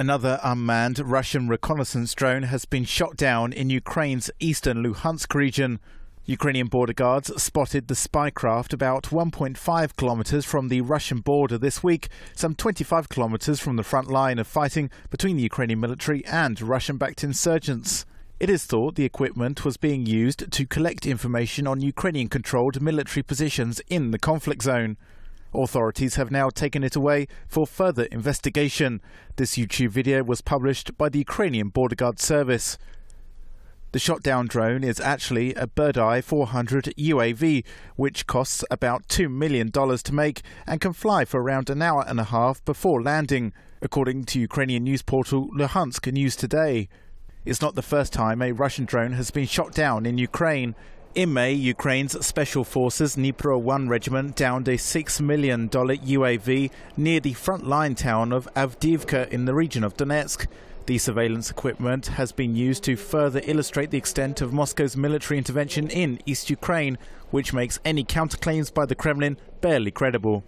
another unmanned Russian reconnaissance drone has been shot down in Ukraine's eastern Luhansk region. Ukrainian border guards spotted the spy craft about 1.5 kilometers from the Russian border this week, some 25 kilometers from the front line of fighting between the Ukrainian military and Russian backed insurgents. It is thought the equipment was being used to collect information on Ukrainian controlled military positions in the conflict zone. Authorities have now taken it away for further investigation. This YouTube video was published by the Ukrainian Border Guard Service. The shot down drone is actually a Bird Eye 400 UAV, which costs about $2 million to make and can fly for around an hour and a half before landing, according to Ukrainian news portal Luhansk News Today. It's not the first time a Russian drone has been shot down in Ukraine. In May, Ukraine's Special Forces Dnipro 1 Regiment downed a $6 million UAV near the frontline town of Avdiivka in the region of Donetsk. The surveillance equipment has been used to further illustrate the extent of Moscow's military intervention in East Ukraine, which makes any counterclaims by the Kremlin barely credible.